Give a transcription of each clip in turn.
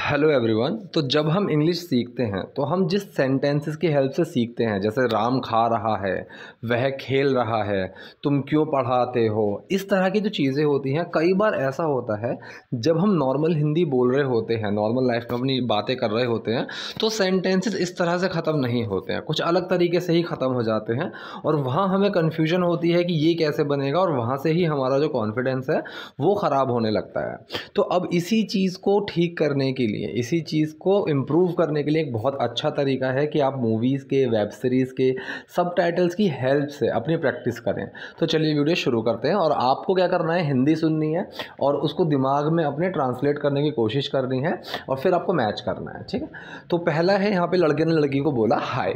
Hello everyone तो जब हम इंग्लिश सीखते हैं तो हम जिस सेंटेंसेस की हेल्प से सीखते हैं जैसे राम खा रहा है वह खेल रहा है तुम क्यों पढ़ाते हो इस तरह की जो चीज़ें होती हैं कई बार ऐसा होता है जब हम नॉर्मल हिंदी बोल रहे होते हैं नॉर्मल लाइफ में अपनी बातें कर रहे होते हैं तो सेंटेंसेस इस तरह से ख़त्म नहीं होते हैं कुछ अलग तरीके से ही ख़त्म हो जाते हैं और वहाँ हमें कन्फ्यूजन होती है कि ये कैसे बनेगा और वहाँ से ही हमारा जो कॉन्फिडेंस है वो ख़राब होने लगता है तो अब इसी चीज़ को ठीक करने के के लिए इसी चीज़ को इम्प्रूव करने के लिए एक बहुत अच्छा तरीका है कि आप मूवीज़ के वेब सीरीज़ के सब की हेल्प से अपनी प्रैक्टिस करें तो चलिए वीडियो शुरू करते हैं और आपको क्या करना है हिंदी सुननी है और उसको दिमाग में अपने ट्रांसलेट करने की कोशिश करनी है और फिर आपको मैच करना है ठीक है तो पहला है यहाँ पर लड़के ने लड़की को बोला हाई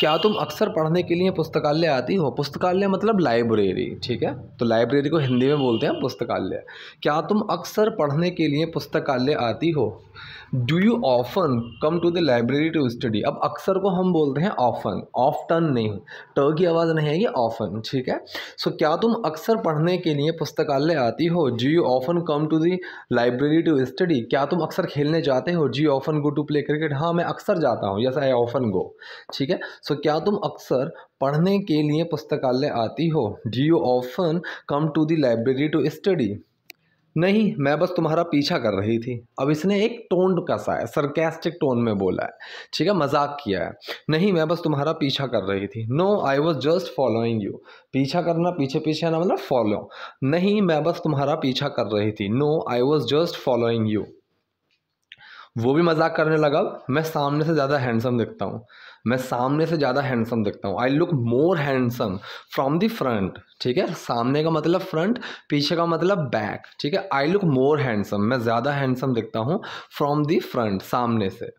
क्या तुम अक्सर पढ़ने के लिए पुस्तकालय आती हो पुस्तकालय मतलब लाइब्रेरी ठीक है तो लाइब्रेरी को हिंदी में बोलते हैं पुस्तकालय क्या तुम अक्सर पढ़ने के लिए पुस्तकालय आती हो do you often come to the library to study अब अक्सर को हम बोलते हैं ऑफन ऑफ टन नहीं ट की आवाज़ नहीं आएगी ऑफन ठीक है सो so, क्या तुम अक्सर पढ़ने के लिए पुस्तकालय आती हो do you often come to the library to study क्या तुम अक्सर खेलने जाते हो do often go to play cricket हाँ मैं अक्सर जाता हूँ यस आई ऑफन गो ठीक है सो so, क्या तुम अक्सर पढ़ने के लिए पुस्तकालय आती हो do you often come to the library to study नहीं मैं बस तुम्हारा पीछा कर रही थी अब इसने एक टोन कसा है सरकेस्टिक टोन में बोला है ठीक है मजाक किया है नहीं मैं बस तुम्हारा पीछा कर रही थी no I was just following you पीछा करना पीछे पीछे आना मतलब फॉलो नहीं मैं बस तुम्हारा पीछा कर रही थी no I was just following you वो भी मजाक करने लगा मैं सामने से ज़्यादा हैंडसम दिखता हूँ मैं सामने से ज़्यादा हैंडसम दिखता हूँ I look more handsome from the front ठीक है सामने का मतलब फ्रंट पीछे का मतलब बैक ठीक है आई लुक मोर हैंडसम मैं ज़्यादा हैंडसम दिखता हूँ फ्रॉम द फ्रंट सामने से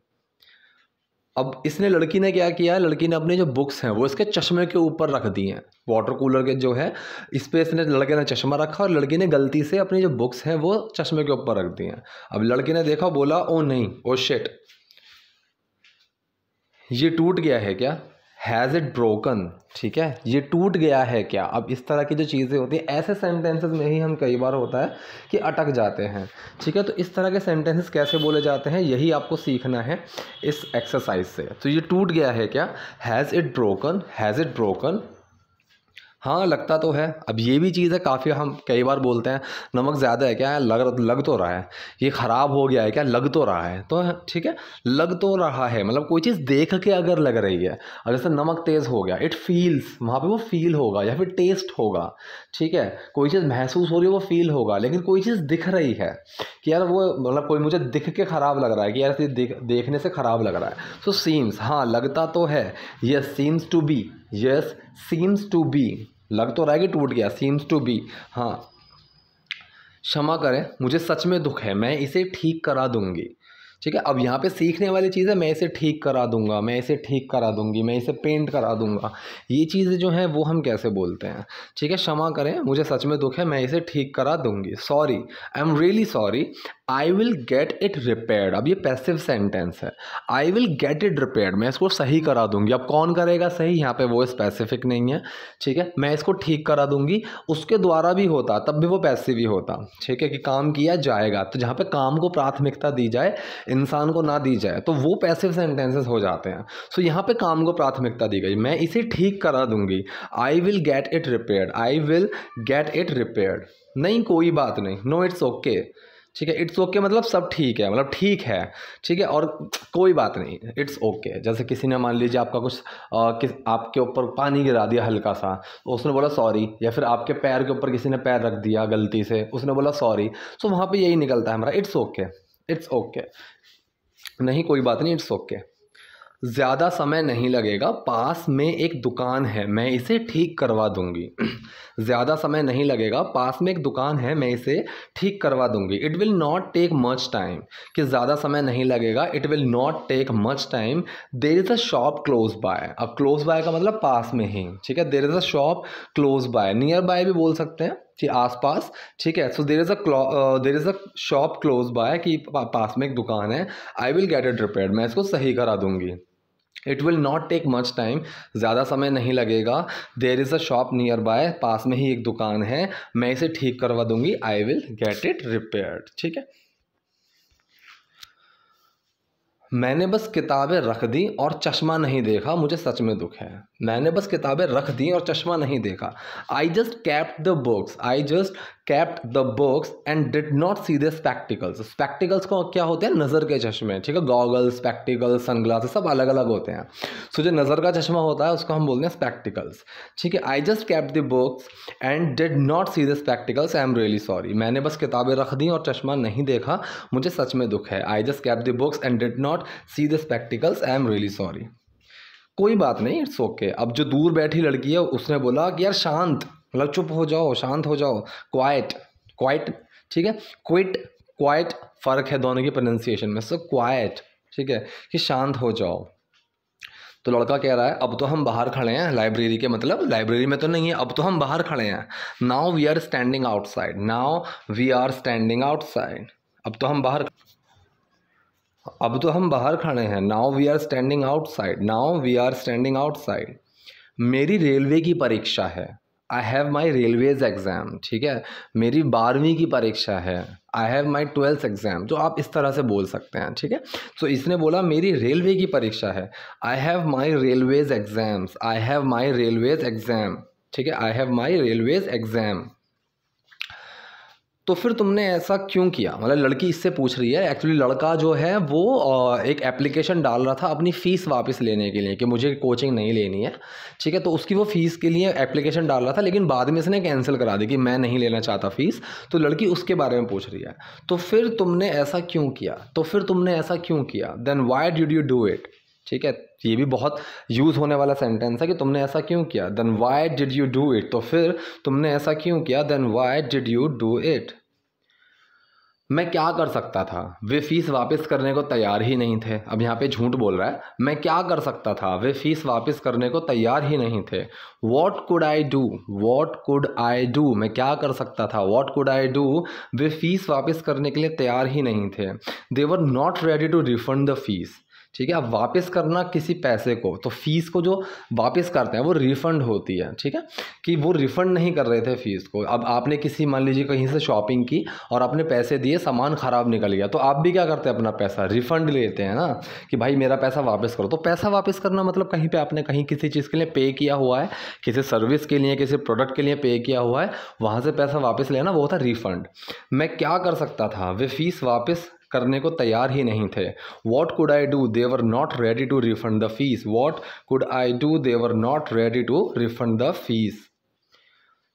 अब इसने लड़की ने क्या किया लड़की ने अपने जो बुक्स हैं वो इसके चश्मे के ऊपर रख दिए हैं वाटर कूलर के जो है इस पर इसने लड़के ने चश्मा रखा और लड़की ने गलती से अपनी जो बुक्स हैं वो चश्मे के ऊपर रख दिए हैं अब लड़के ने देखा बोला ओ नहीं ओ शेट ये टूट गया है क्या हैज़ इट ब्रोकन ठीक है ये टूट गया है क्या अब इस तरह की जो चीज़ें होती हैं ऐसे सेंटेंसेस में ही हम कई बार होता है कि अटक जाते हैं ठीक है तो इस तरह के सेंटेंसेस कैसे बोले जाते हैं यही आपको सीखना है इस एक्सरसाइज से तो ये टूट गया है क्या has it broken has it broken हाँ लगता तो है अब ये भी चीज़ है काफ़ी हम कई बार बोलते हैं नमक ज़्यादा है क्या लग लग तो रहा है ये ख़राब हो गया है क्या लग तो रहा है तो ठीक है लग तो रहा है मतलब कोई चीज़ देख के अगर लग रही है अगर जैसे नमक तेज़ हो गया इट फील्स वहाँ पर वो फील होगा या फिर टेस्ट होगा ठीक है कोई चीज़ महसूस हो रही है वो फील होगा लेकिन कोई चीज़ दिख रही है कि यार वो मतलब कोई मुझे दिख के ख़राब लग रहा है कि यार देखने से ख़राब लग रहा है सो सीम्स हाँ लगता तो है ये seems to be yes seems to be लग तो रहा है कि टूट गया सीम्स टू बी हाँ क्षमा करें मुझे सच में दुख है मैं इसे ठीक करा दूंगी ठीक है अब यहाँ पे सीखने वाली चीज़ है मैं इसे ठीक करा दूंगा मैं इसे ठीक करा दूंगी मैं इसे पेंट करा दूंगा ये चीज़ें जो हैं वो हम कैसे बोलते हैं ठीक है क्षमा करें मुझे सच में दुख है मैं इसे ठीक करा दूंगी sorry I am really sorry I will get it repaired अब ये पैसिव सेंटेंस है I will get it repaired मैं इसको सही करा दूंगी अब कौन करेगा सही यहाँ पे वो स्पेसिफिक नहीं है ठीक है मैं इसको ठीक करा दूंगी उसके द्वारा भी होता तब भी वो पैसिव ही होता ठीक है कि काम किया जाएगा तो जहाँ पे काम को प्राथमिकता दी जाए इंसान को ना दी जाए तो वो पैसिव सेंटेंसेस हो जाते हैं सो so, यहाँ पे काम को प्राथमिकता दी गई मैं इसे ठीक करा दूंगी I will get it repaired I will get it repaired नहीं कोई बात नहीं नो इट्स ओके ठीक है इट्स ओके मतलब सब ठीक है मतलब ठीक है ठीक है और कोई बात नहीं इट्स ओके okay. जैसे किसी ने मान लीजिए आपका कुछ आ, किस आपके ऊपर पानी गिरा दिया हल्का सा तो उसने बोला सॉरी या फिर आपके पैर के ऊपर किसी ने पैर रख दिया गलती से उसने बोला सॉरी सो तो वहाँ पर यही निकलता है हमारा इट्स ओके इट्स ओके नहीं कोई बात नहीं इट्स ओके okay. ज़्यादा समय नहीं लगेगा पास में एक दुकान है मैं इसे ठीक करवा दूंगी ज़्यादा समय नहीं लगेगा पास में एक दुकान है मैं इसे ठीक करवा दूंगी it will not take much time कि ज़्यादा समय नहीं लगेगा it will not take much time there is a shop close by अब क्लोज बाय का मतलब पास में ही ठीक है there is a shop close by nearby भी बोल सकते हैं कि आसपास ठीक है so there is a there is a shop close by कि पास में एक दुकान है I will get it repair मैं इसको सही करा दूंगी it will not take much time ज़्यादा समय नहीं लगेगा there is a shop nearby पास में ही एक दुकान है मैं इसे ठीक करवा दूंगी I will get it repair ठीक है मैंने बस किताबें रख दी और चश्मा नहीं देखा मुझे सच में दुख है मैंने बस किताबें रख दी और चश्मा नहीं देखा I just kept the books I just kept the books and did not see the spectacles spectacles को क्या होते हैं नज़र के चश्मे ठीक है गॉगल्स स्पेक्टिकल्स सनग्लासेस सब अलग अलग होते हैं सो so, जो नज़र का चश्मा होता है उसको हम बोलते हैं स्पैक्टिकल्स ठीक है I just kept the books and did not see the spectacles I am really sorry मैंने बस किताबें रख दी और चश्मा नहीं देखा मुझे सच में दुख है I just kept the books and did not not see the spectacles I am really sorry कोई बात नहीं इट्स ओके okay. अब जो दूर बैठी लड़की है उसने बोला कि यार शांत मतलब चुप हो जाओ शांत हो जाओ क्वाइट क्वाइट ठीक है क्विट क्वाइट फ़र्क है दोनों की प्रोनाउंसिएशन में सो क्वाइट ठीक है कि शांत हो जाओ तो लड़का कह रहा है अब तो हम बाहर खड़े हैं लाइब्रेरी के मतलब लाइब्रेरी में तो नहीं है अब तो हम बाहर खड़े हैं now we are standing outside now we are standing outside अब तो हम बाहर अब तो हम बाहर खड़े हैं now we are standing outside now we are standing outside मेरी रेलवे की परीक्षा है I have my railways exam ठीक है मेरी बारहवीं की परीक्षा है I have my twelfth exam जो आप इस तरह से बोल सकते हैं ठीक है सो तो इसने बोला मेरी रेलवे की परीक्षा है I have my railways exams I have my railways exam ठीक है I have my railways exam तो फिर तुमने ऐसा क्यों किया मतलब लड़की इससे पूछ रही है एक्चुअली लड़का जो है वो एक एप्लीकेशन डाल रहा था अपनी फ़ीस वापस लेने के लिए कि मुझे कोचिंग नहीं लेनी है ठीक है तो उसकी वो फ़ीस के लिए एप्लीकेशन डाल रहा था लेकिन बाद में इसने कैंसिल करा दी कि मैं नहीं लेना चाहता फ़ीस तो लड़की उसके बारे में पूछ रही है तो फिर तुमने ऐसा क्यों किया तो फिर तुमने ऐसा क्यों किया then why did you do it ठीक है ये भी बहुत यूज़ होने वाला सेंटेंस है कि तुमने ऐसा क्यों किया then why did you do it तो फिर तुमने ऐसा क्यों किया then why did you do it मैं क्या कर सकता था वे फ़ीस वापस करने को तैयार ही नहीं थे अब यहाँ पे झूठ बोल रहा है मैं क्या कर सकता था वे फ़ीस वापस करने को तैयार ही नहीं थे what could I do what could I do मैं क्या कर सकता था वॉट कुड आई डू वे फ़ीस वापस करने के लिए तैयार ही नहीं थे they were not ready to refund the fees ठीक है अब वापस करना किसी पैसे को तो फ़ीस को जो वापस करते हैं वो रिफ़ंड होती है ठीक है कि वो रिफ़ंड नहीं कर रहे थे फ़ीस को अब आपने किसी मान लीजिए कहीं से शॉपिंग की और आपने पैसे दिए सामान ख़राब निकल गया तो आप भी क्या करते हैं अपना पैसा रिफ़ंड लेते हैं ना कि भाई मेरा पैसा वापस करो तो पैसा वापस करना मतलब कहीं पर आपने कहीं किसी चीज़ के लिए पे किया हुआ है किसी सर्विस के लिए किसी प्रोडक्ट के लिए पे किया हुआ है वहाँ से पैसा वापस लेना वो था रिफ़ंड मैं क्या कर सकता था वे फ़ीस वापस करने को तैयार ही नहीं थे what could I do they were not ready to refund the fees what could I do they were not ready to refund the fees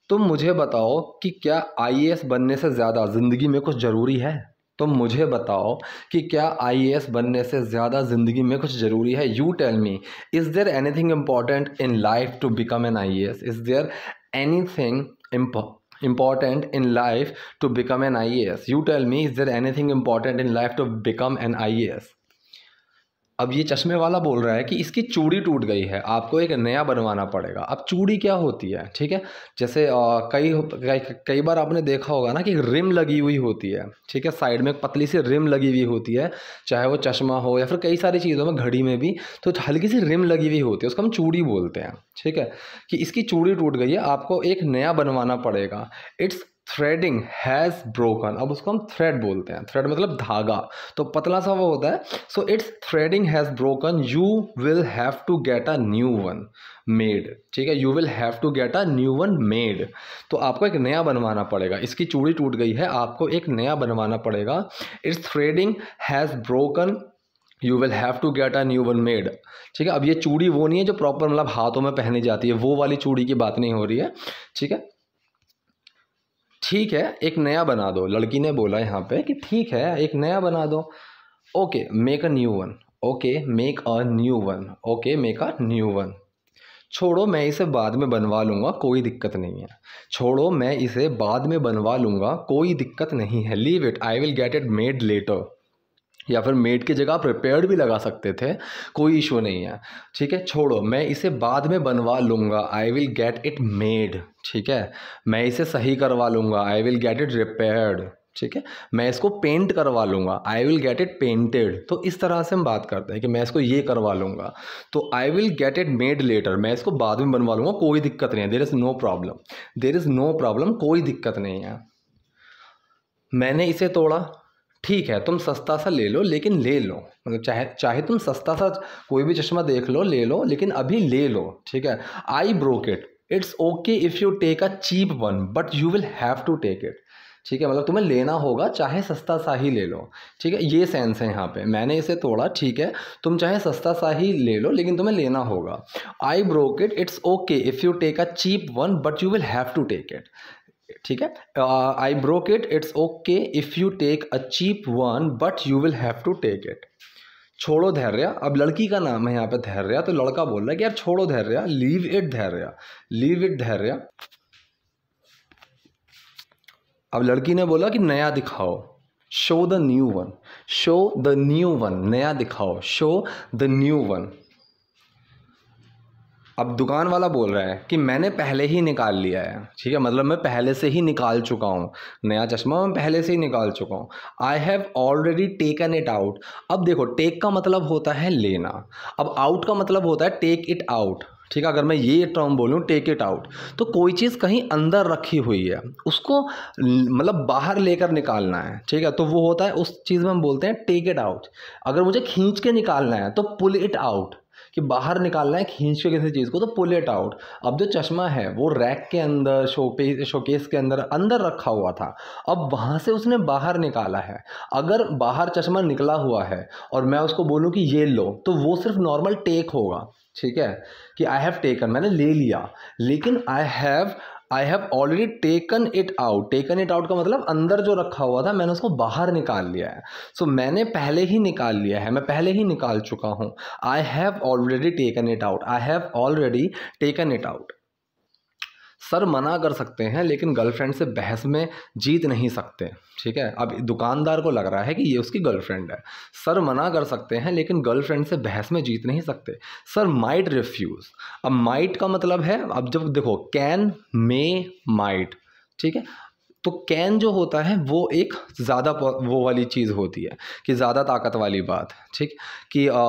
तुम मुझे बताओ कि क्या आई बनने से ज़्यादा ज़िंदगी में कुछ ज़रूरी है तुम मुझे बताओ कि क्या आई बनने से ज़्यादा ज़िंदगी में कुछ ज़रूरी है you tell me is there anything important in life to become an I S is there anything important in life to become an ias you tell me is there anything important in life to become an ias अब ये चश्मे वाला बोल रहा है कि इसकी चूड़ी टूट गई है आपको एक नया बनवाना पड़ेगा अब चूड़ी क्या होती है ठीक है जैसे आ, कई कई कई बार आपने देखा होगा ना कि रिम लगी हुई होती है ठीक है साइड में एक पतली सी रिम लगी हुई होती है चाहे वो चश्मा हो या फिर कई सारी चीज़ों में घड़ी में भी तो हल्की सी रिम लगी हुई होती है उसको हम चूड़ी बोलते हैं ठीक है कि इसकी चूड़ी टूट गई है आपको एक नया बनवाना पड़ेगा इट्स थ्रेडिंग हैज़ ब्रोकन अब उसको हम थ्रेड बोलते हैं थ्रेड मतलब धागा तो पतला सा वो होता है so it's threading has broken you will have to get a new one made ठीक है you will have to get a new one made तो आपको एक नया बनवाना पड़ेगा इसकी चूड़ी टूट गई है आपको एक नया बनवाना पड़ेगा it's threading has broken you will have to get a new one made ठीक है अब ये चूड़ी वो नहीं है जो प्रॉपर मतलब हाथों में पहनी जाती है वो वाली चूड़ी की बात नहीं हो रही है ठीक है ठीक है एक नया बना दो लड़की ने बोला यहाँ पे कि ठीक है एक नया बना दो okay make a new one okay make a new one okay make a new one छोड़ो मैं इसे बाद में बनवा लूँगा कोई दिक्कत नहीं है छोड़ो मैं इसे बाद में बनवा लूँगा कोई दिक्कत नहीं है leave it I will get it made later या फिर मेड की जगह प्रिपेयर्ड भी लगा सकते थे कोई इशू नहीं है ठीक है छोड़ो मैं इसे बाद में बनवा लूँगा I will get it made ठीक है मैं इसे सही करवा लूँगा I will get it repaired ठीक है मैं इसको पेंट करवा लूँगा I will get it painted तो इस तरह से हम बात करते हैं कि मैं इसको ये करवा लूँगा तो I will get it made later मैं इसको बाद में बनवा लूँगा कोई दिक्कत नहीं है there is no problem there is no problem कोई दिक्कत नहीं है मैंने इसे तोड़ा ठीक है तुम सस्ता सा ले लो लेकिन ले लो मतलब चाहे चाहे तुम सस्ता सा कोई भी चश्मा देख लो ले लो लेकिन अभी ले लो ठीक है I broke it it's okay if you take a cheap one but you will have to take it ठीक है मतलब तुम्हें लेना होगा चाहे सस्ता सा ही ले लो ठीक है ये सेंस है यहाँ पे मैंने इसे तोड़ा ठीक है तुम चाहे सस्ता सा ही ले लो लेकिन तुम्हें लेना होगा I broke it it's okay if you take a cheap one but you will have to take it ठीक है I broke it it's okay if you take a cheap one but you will have to take it छोड़ो धैर्य अब लड़की का नाम है यहाँ पे धैर्य तो लड़का बोल रहा है कि यार छोड़ो Dhairya leave it Dhairya leave it Dhairya अब लड़की ने बोला कि नया दिखाओ show the new one show the new one नया दिखाओ शो द न्यू वन अब दुकान वाला बोल रहा है कि मैंने पहले ही निकाल लिया है ठीक है मतलब मैं पहले से ही निकाल चुका हूँ नया चश्मा मैं पहले से ही निकाल चुका हूँ I have already taken it out अब देखो टेक का मतलब होता है लेना अब आउट का मतलब होता है टेक इट आउट ठीक है अगर मैं ये टर्म बोलूँ टेक इट आउट तो कोई चीज़ कहीं अंदर रखी हुई है उसको मतलब बाहर लेकर निकालना है ठीक है तो वो होता है उस चीज़ में हम बोलते हैं टेक इट आउट अगर मुझे खींच के निकालना है तो पुल इट आउट कि बाहर निकालना है खींच के किसी चीज़ को तो पुल इट आउट अब जो चश्मा है वो रैक के अंदर शोपे शोकेस के अंदर अंदर रखा हुआ था अब वहाँ से उसने बाहर निकाला है अगर बाहर चश्मा निकला हुआ है और मैं उसको बोलूँ कि ये लो तो वो सिर्फ नॉर्मल टेक होगा ठीक है कि आई हैव टेकन मैंने ले लिया लेकिन I have I have already taken it out taken it out का मतलब अंदर जो रखा हुआ था मैंने उसको बाहर निकाल लिया है सो so, मैंने पहले ही निकाल लिया है मैं पहले ही निकाल चुका हूँ I have already taken it out I have already taken it out sir मना कर सकते हैं लेकिन गर्लफ्रेंड से बहस में जीत नहीं सकते ठीक है अब दुकानदार को लग रहा है कि ये उसकी गर्लफ्रेंड है सर मना कर सकते हैं लेकिन गर्लफ्रेंड से बहस में जीत नहीं सकते सर माइट रिफ्यूज़ अब माइट का मतलब है अब जब देखो कैन मे माइट ठीक है तो कैन जो होता है वो एक ज़्यादा वो वाली चीज़ होती है कि ज़्यादा ताकत वाली बात ठीक कि आ,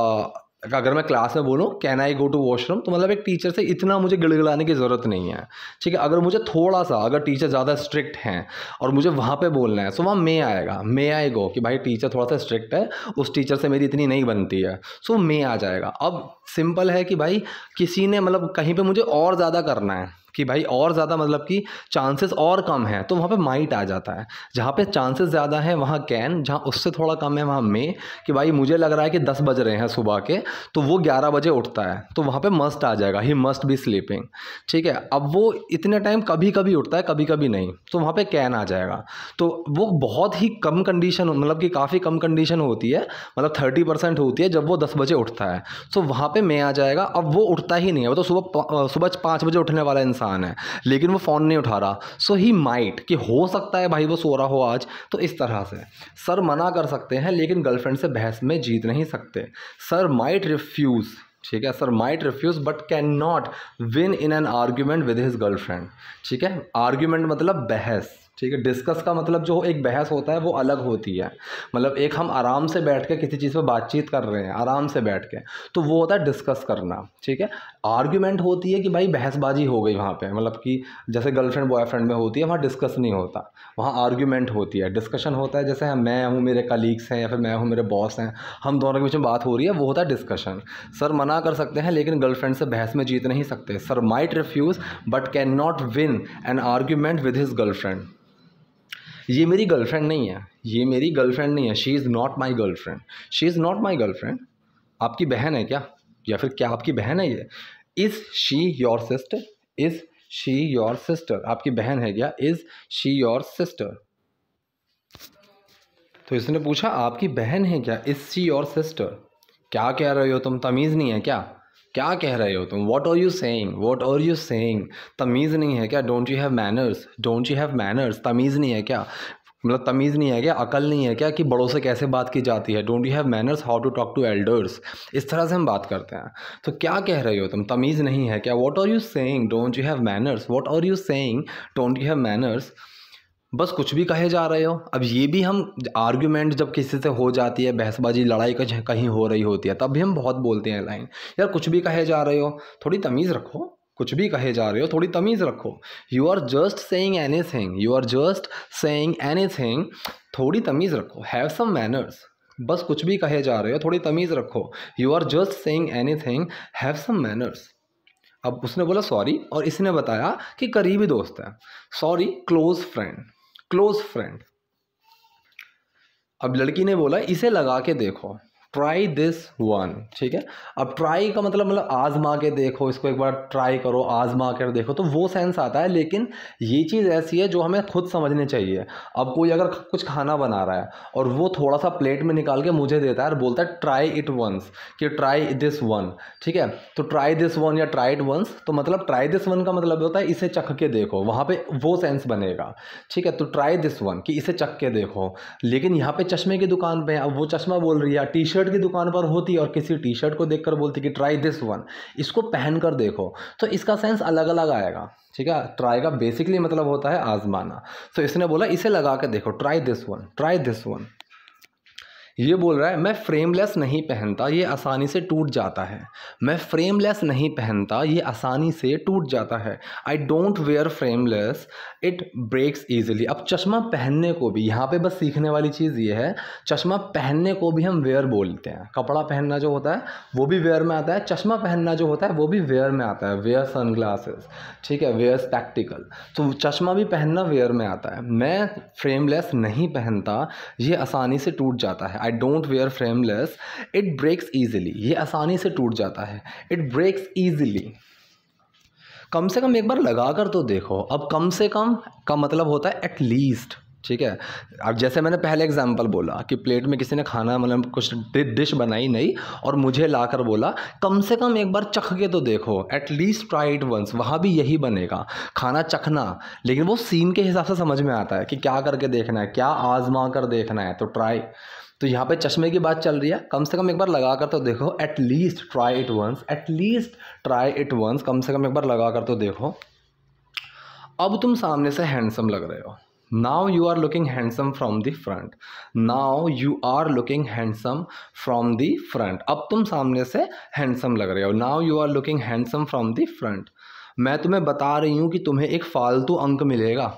अगर मैं क्लास में बोलूँ can I go to washroom तो मतलब एक टीचर से इतना मुझे गिड़गिड़ाने की ज़रूरत नहीं है ठीक है अगर मुझे थोड़ा सा अगर टीचर ज़्यादा स्ट्रिक्ट हैं और मुझे वहाँ पे बोलना है सो वहाँ मे आएगा मे आई गो कि भाई टीचर थोड़ा सा स्ट्रिक्ट है उस टीचर से मेरी इतनी नहीं बनती है सो मे आ जाएगा अब सिंपल है कि भाई किसी ने मतलब कहीं पर मुझे और ज़्यादा करना है कि भाई और ज़्यादा मतलब कि चांसेस और कम हैं तो वहाँ पे माइट आ जाता है जहाँ पे चांसेस ज़्यादा हैं वहाँ कैन जहाँ उससे थोड़ा कम है वहाँ मे कि भाई मुझे लग रहा है कि दस बज रहे हैं सुबह के तो वो ग्यारह बजे उठता है तो वहाँ पर मस्ट आ जाएगा ही मस्ट बी स्लीपिंग ठीक है अब वो इतने टाइम कभी कभी उठता है कभी कभी नहीं तो वहाँ पर कैन आ जाएगा तो वो बहुत ही कम कंडीशन मतलब कि काफ़ी कम कंडीशन होती है मतलब थर्टी परसेंट होती है जब वो दस बजे उठता है तो वहाँ पर मे आ जाएगा अब वो उठता ही नहीं है वो तो सुबह सुबह पाँच बजे उठने वाला इंसान इंसान है लेकिन वो फ़ोन नहीं उठा रहा सो ही माइट कि हो सकता है भाई वो सो रहा हो आज तो इस तरह से सर मना कर सकते हैं लेकिन गर्लफ्रेंड से बहस में जीत नहीं सकते सर माइट रिफ्यूज़ ठीक है sir might refuse but can not win in an argument with his girlfriend ठीक है आर्ग्यूमेंट मतलब बहस ठीक है डिस्कस का मतलब जो एक बहस होता है वो अलग होती है मतलब एक हम आराम से बैठ के किसी चीज़ पे बातचीत कर रहे हैं आराम से बैठ के तो वो होता है डिस्कस करना ठीक है आर्ग्यूमेंट होती है कि भाई बहसबाजी हो गई वहाँ पे मतलब कि जैसे गर्लफ्रेंड बॉयफ्रेंड में होती है वहाँ डिस्कस नहीं होता वहाँ आर्ग्यूमेंट होती है डिस्कशन होता है जैसे मैं हूँ मेरे कलीग्स हैं या फिर मैं हूँ मेरे बॉस हैं हम दोनों के बीच में बात हो रही है वो होता है डिस्कशन सर मना कर सकते हैं लेकिन गर्लफ्रेंड से बहस में जीत नहीं सकते sir might refuse but can not win an argument with his girlfriend ये मेरी गर्लफ्रेंड नहीं है ये मेरी गर्लफ्रेंड नहीं है she is not my girlfriend she is not my girlfriend आपकी बहन है क्या या फिर क्या आपकी बहन है ये is she your sister is she your sister आपकी बहन है क्या इज़ शी योर सिस्टर तो इसने पूछा आपकी बहन है क्या इज़ शी योर सिस्टर क्या कह रहे हो तुम तमीज़ नहीं है क्या क्या कह रहे हो तुम what are you saying what are you saying तमीज़ नहीं है क्या don't you have manners don't you have manners तमीज़ नहीं है क्या मतलब तमीज़ नहीं है क्या अकल नहीं है क्या कि बड़ों से कैसे बात की जाती है don't you have manners how to talk to elders इस तरह से हम बात करते हैं तो क्या कह रहे हो तुम तमीज़ नहीं है क्या what are you saying don't you have manners what are you saying don't you have manners बस कुछ भी कहे जा रहे हो अब ये भी हम आर्ग्यूमेंट जब किसी से हो जाती है बहसबाजी लड़ाई कहीं हो रही होती है तब भी हम बहुत बोलते हैं लाइन यार कुछ भी कहे जा रहे हो थोड़ी तमीज़ रखो कुछ भी कहे जा रहे हो थोड़ी तमीज़ रखो you are just saying anything you are just saying anything थोड़ी तमीज़ रखो हैव सम मैनर्स बस कुछ भी कहे जा रहे हो थोड़ी तमीज़ रखो you are just saying anything have some manners अब उसने बोला सॉरी और इसने बताया कि करीबी दोस्त है sorry close friend close friend अब लड़की ने बोला इसे लगा के देखो ट्राई दिस वन ठीक है अब ट्राई का मतलब मतलब आजमा के देखो इसको एक बार ट्राई करो आजमा कर देखो तो वो सेंस आता है लेकिन ये चीज़ ऐसी है जो हमें खुद समझनी चाहिए अब कोई अगर कुछ खाना बना रहा है और वो थोड़ा सा प्लेट में निकाल के मुझे देता है और बोलता है ट्राई इट वंस कि ट्राई दिस वन ठीक है तो ट्राई दिस वन या ट्राई इट वंस तो मतलब ट्राई दिस वन का मतलब होता है इसे चख के देखो वहाँ पर वो सेंस बनेगा ठीक है तो ट्राई दिस वन कि इसे चख के देखो लेकिन यहाँ पे चश्मे की दुकान पर अब वो चश्मा बोल रही है टी शर्ट शर्ट की दुकान पर होती और किसी टी शर्ट को कर बोलती कि ट्राई दिस वन इसको पहन कर देखो तो इसका सेंस अलग अलग आएगा ठीक है ट्राई का बेसिकली मतलब होता है आजमाना तो इसने बोला इसे लगा के देखो try this one try this one ये बोल रहा है मैं फ्रेमलेस नहीं पहनता ये आसानी से टूट जाता है मैं फ्रेमलेस नहीं पहनता ये आसानी से टूट जाता है I don't wear frameless it breaks easily अब चश्मा पहनने को भी यहाँ पे बस सीखने वाली चीज़ ये है चश्मा पहनने को भी हम वेयर बोलते हैं कपड़ा पहनना जो होता है वो भी वेयर में आता है चश्मा पहनना जो होता है वो भी वेयर में आता है वेयर सन ठीक है वेयर स्पैक्टिकल तो चश्मा भी पहनना वेयर में आता है मैं फ्रेमलेस नहीं पहनता ये आसानी से टूट जाता है I don't wear frameless it breaks easily ये आसानी से टूट जाता है इट ब्रेक्स ईजिली कम से कम एक बार लगा कर तो देखो अब कम से कम का मतलब होता है एटलीस्ट ठीक है अब जैसे मैंने पहले एग्जांपल बोला कि प्लेट में किसी ने खाना मतलब कुछ डिश बनाई नहीं और मुझे लाकर बोला कम से कम एक बार चख के तो देखो एटलीस्ट ट्राई इट वंस वहाँ भी यही बनेगा खाना चखना लेकिन वो सीन के हिसाब से समझ में आता है कि क्या करके देखना है क्या आजमा कर देखना है तो ट्राई तो यहाँ पे चश्मे की बात चल रही है कम से कम एक बार लगा कर तो देखो at least try it once at least try it once कम से कम एक बार लगा कर तो देखो अब तुम सामने से हैंडसम लग रहे हो now you are looking handsome from the front now you are looking handsome from the front अब तुम सामने से handsome लग रहे हो now you are looking handsome from the front मैं तुम्हें बता रही हूँ कि तुम्हें एक फालतू अंक मिलेगा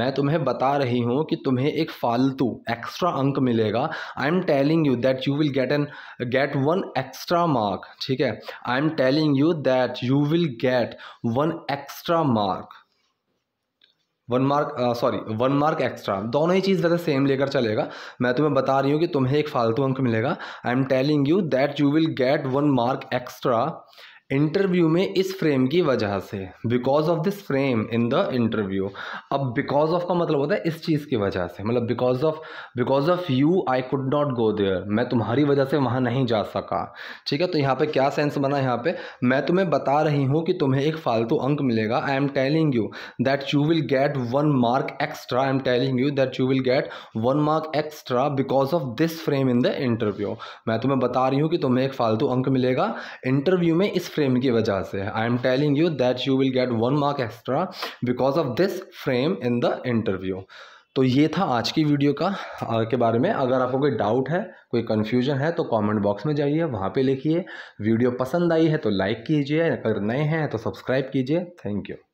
मैं तुम्हें बता रही हूँ कि तुम्हें एक फालतू एक्स्ट्रा अंक मिलेगा I am telling you that you will get an get one extra mark ठीक है I am telling you that you will get one extra mark one mark sorry one mark extra दोनों ही चीज़ वैसे same लेकर चलेगा मैं तुम्हें बता रही हूँ कि तुम्हें एक फालतू अंक मिलेगा I am telling you that you will get one mark extra interview में इस फ्रेम की वजह से because of this frame in the interview अब बिकॉज ऑफ का मतलब होता है इस चीज़ की वजह से मतलब because of because of you I could not go there मैं तुम्हारी वजह से वहाँ नहीं जा सका ठीक है तो यहाँ पे क्या सेंस बना यहाँ पे मैं तुम्हें बता रही हूँ कि तुम्हें एक फालतू अंक मिलेगा I am telling you that you will get one mark extra I am telling you that you will get one mark extra because of this frame in the interview मैं तुम्हें बता रही हूँ कि तुम्हें एक फालतू अंक मिलेगा इंटरव्यू में इस फ्रेम की वजह से I am telling you that you will get one mark extra because of this frame in the interview तो ये था आज की वीडियो का आ, के बारे में अगर आपको कोई डाउट है कोई कन्फ्यूजन है तो कमेंट बॉक्स में जाइए वहाँ पे लिखिए वीडियो पसंद आई है तो लाइक कीजिए अगर नए हैं तो सब्सक्राइब कीजिए थैंक यू